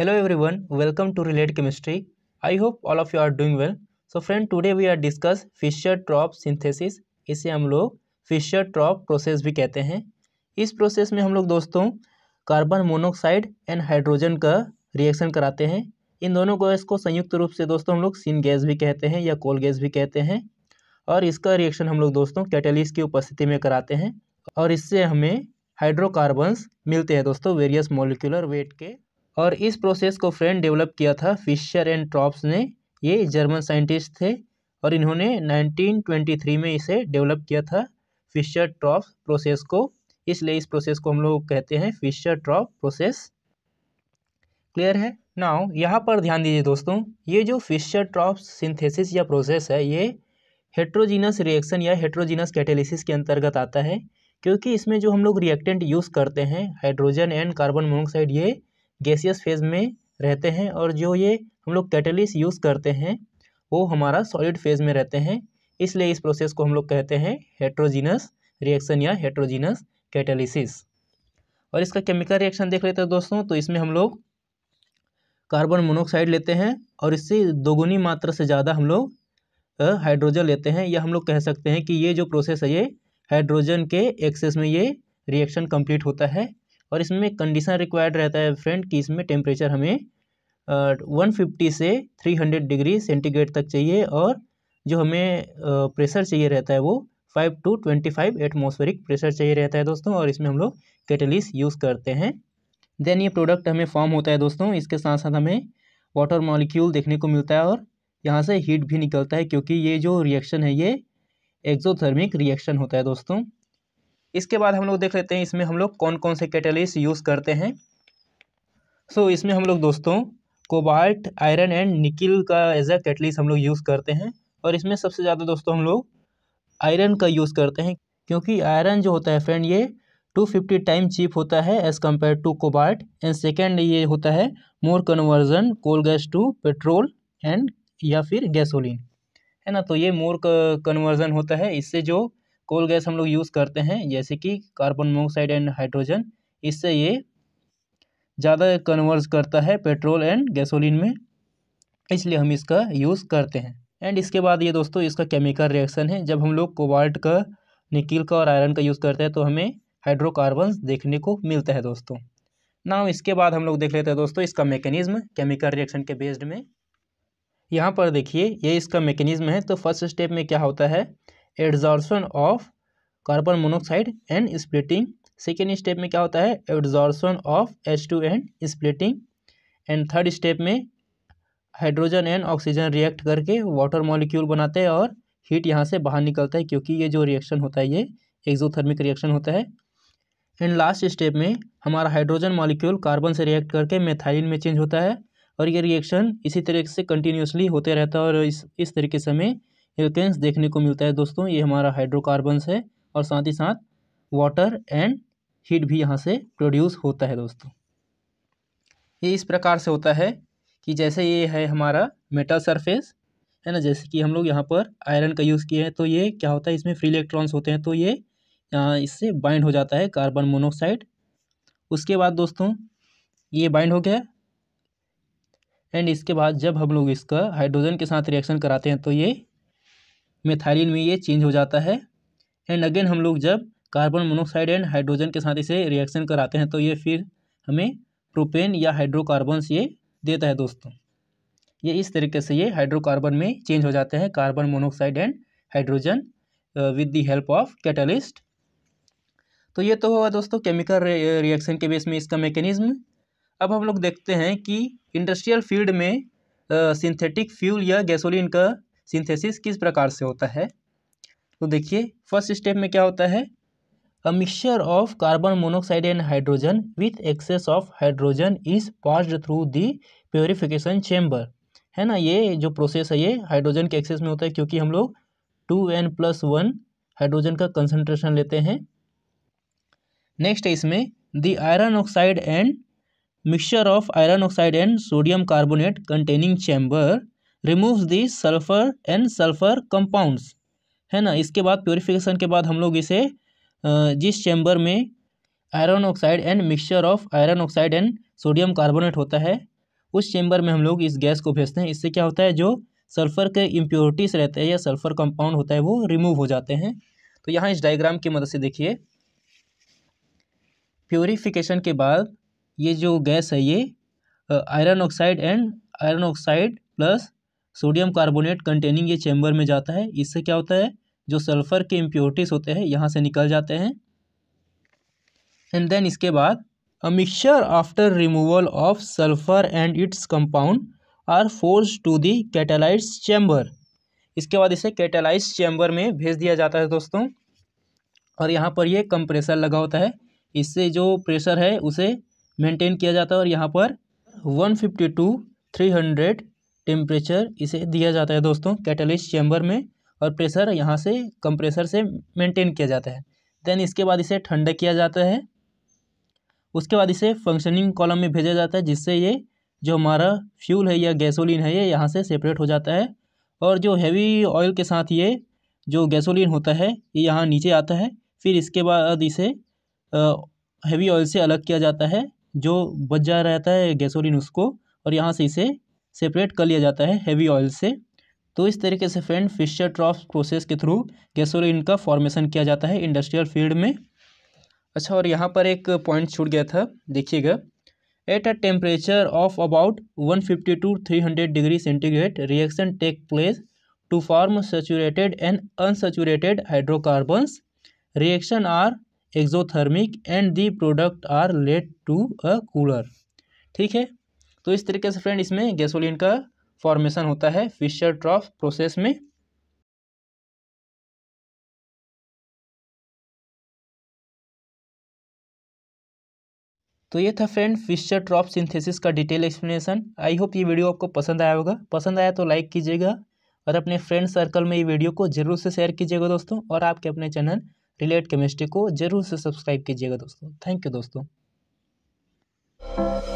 every everyone welcome to relate chemistry I hope all of you are doing well so friend today we are discuss Fischer Tropsch synthesis इसे हम लोग Fisher Tropsch process भी कहते हैं इस process में हम लोग दोस्तों कार्बन मोनोक्साइड एंड हाइड्रोजन का रिएक्शन कराते हैं इन दोनों गैस को संयुक्त रूप से दोस्तों हम लोग सीन गैस भी कहते हैं या कोल गैस भी कहते हैं और इसका रिएक्शन हम लोग दोस्तों कैटलिस की उपस्थिति में कराते हैं और इससे हमें हाइड्रोकार्बन्स मिलते हैं दोस्तों वेरियस मोलिकुलर वेट के और इस प्रोसेस को फ्रेंड डेवलप किया था फिशर एंड ट्रॉप्स ने ये जर्मन साइंटिस्ट थे और इन्होंने 1923 में इसे डेवलप किया था फिशर ट्रॉप प्रोसेस को इसलिए इस प्रोसेस को हम लोग कहते हैं फिशर ट्रॉप प्रोसेस क्लियर है नाउ यहाँ पर ध्यान दीजिए दोस्तों ये जो फिशर ट्रॉप सिंथेसिस या प्रोसेस है ये हेट्रोजीनस रिएक्शन या हेट्रोजीनस कैटेलिसिस के अंतर्गत आता है क्योंकि इसमें जो हम लोग रिएक्टेंट यूज़ करते हैं हाइड्रोजन एंड कार्बन मोनोक्साइड ये गैसियस फेज में रहते हैं और जो ये हम लोग कैटलिस यूज़ करते हैं वो हमारा सॉलिड फेज में रहते हैं इसलिए इस प्रोसेस को हम लोग कहते हैं हेट्रोजीनस रिएक्शन या हेट्रोजीनस कैटलिसिस और इसका केमिकल रिएक्शन देख लेते हैं दोस्तों तो इसमें हम लोग कार्बन मोनोक्साइड लेते हैं और इससे दोगुनी मात्रा से ज़्यादा हम लोग हाइड्रोजन लेते हैं या हम लोग कह सकते हैं कि ये जो प्रोसेस है ये हाइड्रोजन के एक्सेस में ये रिएक्शन कंप्लीट होता है और इसमें कंडीशन रिक्वायर्ड रहता है फ्रेंड कि इसमें टेम्परेचर हमें वन फिफ्टी से थ्री हंड्रेड डिग्री सेंटीग्रेड तक चाहिए और जो हमें प्रेशर चाहिए रहता है वो five to twenty five atmospheric pressure चाहिए रहता है दोस्तों और इसमें हम लोग कैटलिस यूज़ करते हैं देन ये प्रोडक्ट हमें फॉर्म होता है दोस्तों इसके साथ साथ हमें वाटर मॉलिक्यूल देखने को मिलता है और यहाँ से हीट भी निकलता है क्योंकि ये जो रिएक्शन है ये एक्जोथर्मिक रिएक्शन होता है दोस्तों इसके बाद हम लोग देख लेते हैं इसमें हम लोग कौन कौन से कैटलिस्ट यूज़ करते हैं सो so, इसमें हम लोग दोस्तों कोबाल्ट आयरन एंड निकिल का एज अ कैटलिस्ट हम लोग यूज़ करते हैं और इसमें सबसे ज़्यादा दोस्तों हम लोग आयरन का यूज़ करते हैं क्योंकि आयरन जो होता है फ्रेंड ये टू फिफ्टी टाइम चीप होता है as compare to cobalt and second ये होता है more conversion coal gas to petrol and या फिर गैसोलिन है ना तो ये मोर कन्वर्जन होता है इससे जो कोल गैस हम लोग यूज़ करते हैं जैसे कि कार्बन मोनोक्साइड एंड हाइड्रोजन इससे ये ज़्यादा कन्वर्स करता है पेट्रोल एंड गैसोलीन में इसलिए हम इसका यूज़ करते हैं एंड इसके बाद ये दोस्तों इसका केमिकल रिएक्शन है जब हम लोग कोबाल्ट का निकिल का और आयरन का यूज़ करते हैं तो हमें हाइड्रोकार्बन्स देखने को मिलता है दोस्तों ना इसके बाद हम लोग देख लेते हैं दोस्तों इसका मेकेनिज़्म केमिकल रिएक्शन के बेस्ड में यहाँ पर देखिए ये इसका मेकेनिज़्म है तो फर्स्ट स्टेप में क्या होता है adsorption of carbon monoxide and splitting second step में क्या होता है adsorption of H two and splitting and third step में हाइड्रोजन एंड ऑक्सीजन रिएक्ट करके वाटर मॉलिक्यूल बनाते हैं और हीट यहाँ से बाहर निकलता है क्योंकि ये जो रिएक्शन होता है ये एक्जोथर्मिक रिएक्शन होता है एंड लास्ट स्टेप में हमारा हाइड्रोजन मॉलिक्यूल कार्बन से रिएक्ट करके मेथाइलिन में चेंज होता है और ये रिएक्शन इसी तरीके से कंटिन्यूसली होते रहता है और इस इस तरीके से हमें हेल्केंस देखने को मिलता है दोस्तों ये हमारा हाइड्रोकार्बन्स है और साथ ही साथ वाटर एंड हीट भी यहाँ से प्रोड्यूस होता है दोस्तों ये इस प्रकार से होता है कि जैसे ये है हमारा मेटल सरफेस है ना जैसे कि हम लोग यहाँ पर आयरन का यूज़ किए हैं तो ये क्या होता है इसमें फ्री इलेक्ट्रॉन्स होते हैं तो ये यहाँ इससे बाइंड हो जाता है कार्बन मोनोक्साइड उसके बाद दोस्तों ये बाइंड हो गया एंड इसके बाद जब हम लोग इसका हाइड्रोजन के साथ रिएक्शन कराते हैं तो ये मेथाइलिन में ये चेंज हो जाता है एंड अगेन हम लोग जब कार्बन मोनोक्साइड एंड हाइड्रोजन के साथ इसे रिएक्शन कराते हैं तो ये फिर हमें प्रोपेन या हाइड्रोकार्बन्स ये देता है दोस्तों ये इस तरीके से ये हाइड्रोकार्बन में चेंज हो जाते हैं carbon monoxide and hydrogen with the help of catalyst तो ये तो हुआ दोस्तों केमिकल रिएक्शन के बेस में इसका मैकेनिज्म अब हम लोग देखते हैं कि इंडस्ट्रियल फील्ड में सिंथेटिक uh, फ्यूल या गैसोलिन का सिंथेसिस किस प्रकार से होता है तो देखिए फर्स्ट स्टेप में क्या होता है a mixture of carbon monoxide and hydrogen with excess of hydrogen is passed through the purification chamber है ना ये जो प्रोसेस है ये हाइड्रोजन के एक्सेस में होता है क्योंकि हम लोग two N plus one hydrogen का कंसनट्रेशन लेते हैं नेक्स्ट है इसमें the iron oxide and mixture of iron oxide and sodium carbonate containing chamber remove the sulphur and sulphur compounds है ना इसके बाद प्योरीफिकेशन के बाद हम लोग इसे जिस चैम्बर में iron oxide and mixture of iron oxide and sodium carbonate होता है उस चैम्बर में हम लोग इस गैस को भेजते हैं इससे क्या होता है जो सल्फ़र के इम्प्योरिटीज़ रहते हैं या सल्फ़र कंपाउंड होता है वो रिमूव हो जाते हैं तो यहाँ इस डायग्राम की मदद से देखिए प्योरीफिकेशन के बाद ये जो गैस है ये iron oxide and iron oxide plus sodium carbonate containing ये चैम्बर में जाता है इससे क्या होता है जो सल्फर के इम्प्योरिटीज होते हैं यहाँ से निकल जाते हैं एंड देन इसके बाद a mixture after removal of sulphur and its compound are force to the catalyse chamber इसके बाद इसे कैटेलाइज चैम्बर में भेज दिया जाता है दोस्तों और यहाँ पर ये कंप्रेसर लगा होता है इससे जो प्रेशर है उसे मेंटेन किया जाता है और यहाँ पर 152, 300, टेम्परेचर इसे दिया जाता है दोस्तों कैटलिस्ट चैम्बर में और प्रेशर यहाँ से कंप्रेसर से मेंटेन किया जाता है देन इसके बाद इसे ठंडा किया जाता है उसके बाद इसे फंक्शनिंग कॉलम में भेजा जाता है जिससे ये जो हमारा फ्यूल है या गैसोलीन है ये यहाँ से सेपरेट हो जाता है और जो हैवी ऑयल के साथ ये जो गैसोलीन होता है ये यहाँ नीचे आता है फिर इसके बाद इसे हैवी ऑयल से अलग किया जाता है जो बच जा रहता है गैसोलिन उसको और यहाँ से इसे सेपरेट कर लिया जाता है हैवी ऑयल से तो इस तरीके से फ्रेंड फिशर ट्रॉफ प्रोसेस के थ्रू गैसोलिन का फॉर्मेशन किया जाता है इंडस्ट्रियल फील्ड में अच्छा और यहाँ पर एक पॉइंट छूट गया था देखिएगा at a temperature of about one fifty to three hundred degree centigrade reaction take place to form saturated and unsaturated hydrocarbons reaction are exothermic and the product are led to a cooler ठीक है तो इस तरीके से friend इसमें gasoline का formation होता है फिशर ट्रॉफ प्रोसेस में तो ये था फ्रेंड फिशर ट्रॉफ सिंथेसिस का डिटेल एक्सप्लेनेशन आई होप ये वीडियो आपको पसंद आया होगा पसंद आया तो लाइक कीजिएगा और अपने फ्रेंड सर्कल में ये वीडियो को जरूर से शेयर कीजिएगा दोस्तों और आपके अपने चैनल रिलेट केमिस्ट्री को जरूर से सब्सक्राइब कीजिएगा दोस्तों थैंक यू दोस्तों